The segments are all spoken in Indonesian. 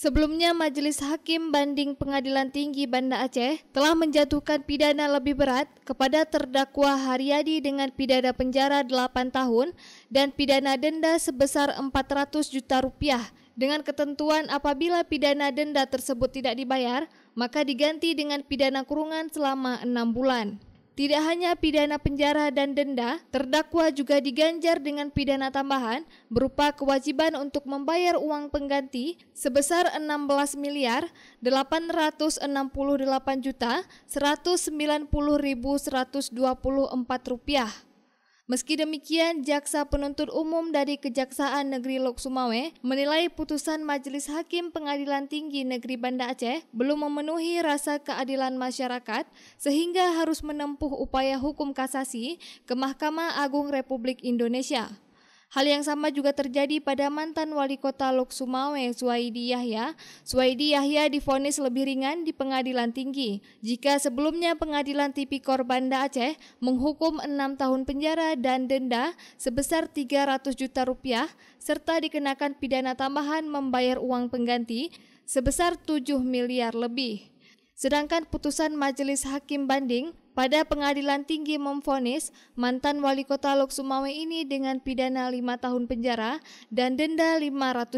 Sebelumnya, Majelis Hakim Banding Pengadilan Tinggi Banda Aceh telah menjatuhkan pidana lebih berat kepada terdakwa Haryadi dengan pidana penjara 8 tahun dan pidana denda sebesar 400 juta rupiah dengan ketentuan apabila pidana denda tersebut tidak dibayar, maka diganti dengan pidana kurungan selama enam bulan. Tidak hanya pidana penjara dan denda, terdakwa juga diganjar dengan pidana tambahan berupa kewajiban untuk membayar uang pengganti sebesar 16 miliar 868 juta 190.124 rupiah. Meski demikian, Jaksa Penuntut Umum dari Kejaksaan Negeri Lok Sumawe menilai putusan Majelis Hakim Pengadilan Tinggi Negeri Banda Aceh belum memenuhi rasa keadilan masyarakat sehingga harus menempuh upaya hukum kasasi ke Mahkamah Agung Republik Indonesia. Hal yang sama juga terjadi pada mantan wali kota Lok Sumawe, Suwaidi Yahya. Suwaidi Yahya difonis lebih ringan di pengadilan tinggi. Jika sebelumnya pengadilan tipikor Banda Aceh menghukum enam tahun penjara dan denda sebesar 300 juta rupiah, serta dikenakan pidana tambahan membayar uang pengganti sebesar 7 miliar lebih. Sedangkan putusan Majelis Hakim Banding pada pengadilan tinggi memfonis mantan wali kota Lok Sumawe ini dengan pidana lima tahun penjara dan denda 500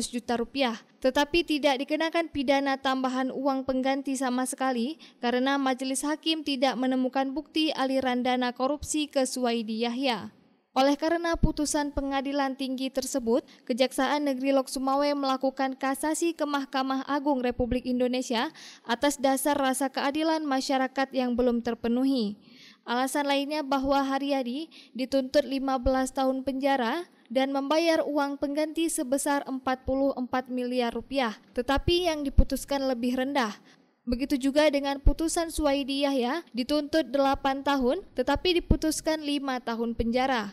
juta rupiah. Tetapi tidak dikenakan pidana tambahan uang pengganti sama sekali karena majelis hakim tidak menemukan bukti aliran dana korupsi ke Suwaidi Yahya. Oleh karena putusan pengadilan tinggi tersebut, Kejaksaan Negeri Lok Sumawe melakukan kasasi ke Mahkamah Agung Republik Indonesia atas dasar rasa keadilan masyarakat yang belum terpenuhi. Alasan lainnya bahwa Haryadi dituntut 15 tahun penjara dan membayar uang pengganti sebesar 44 miliar rupiah, tetapi yang diputuskan lebih rendah, Begitu juga dengan putusan Suwaidi Yahya, dituntut 8 tahun, tetapi diputuskan 5 tahun penjara.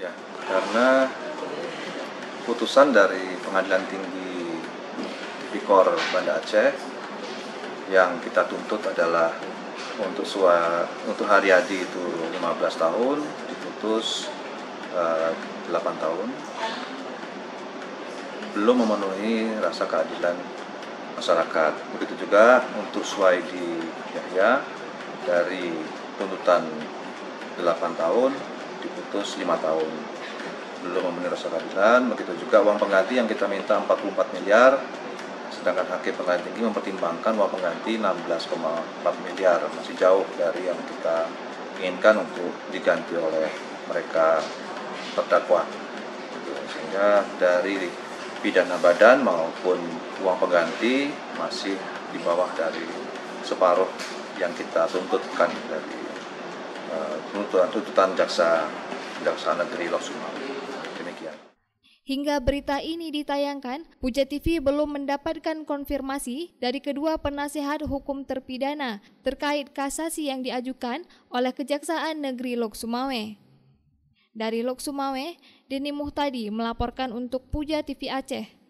Ya, karena putusan dari Pengadilan Tinggi Bikor Banda Aceh yang kita tuntut adalah untuk sua, untuk Haryadi itu 15 tahun diputus uh, eh, 8 tahun belum memenuhi rasa keadilan masyarakat. Begitu juga untuk Suwaidi Yahya dari tuntutan 8 tahun diputus lima tahun belum memenuhi rasa keadilan begitu juga uang pengganti yang kita minta 44 miliar sedangkan hakim pengadilan tinggi mempertimbangkan uang pengganti 16,4 miliar masih jauh dari yang kita inginkan untuk diganti oleh mereka terdakwa sehingga dari pidana badan maupun uang pengganti masih di bawah dari separuh yang kita tuntutkan dari penuntutan eh, tuntutan jaksa jaksa negeri Los Demikian. Hingga berita ini ditayangkan, Puja TV belum mendapatkan konfirmasi dari kedua penasehat hukum terpidana terkait kasasi yang diajukan oleh Kejaksaan Negeri Lok Sumawe. Dari Lok Sumawe, Deni Muhtadi melaporkan untuk Puja TV Aceh.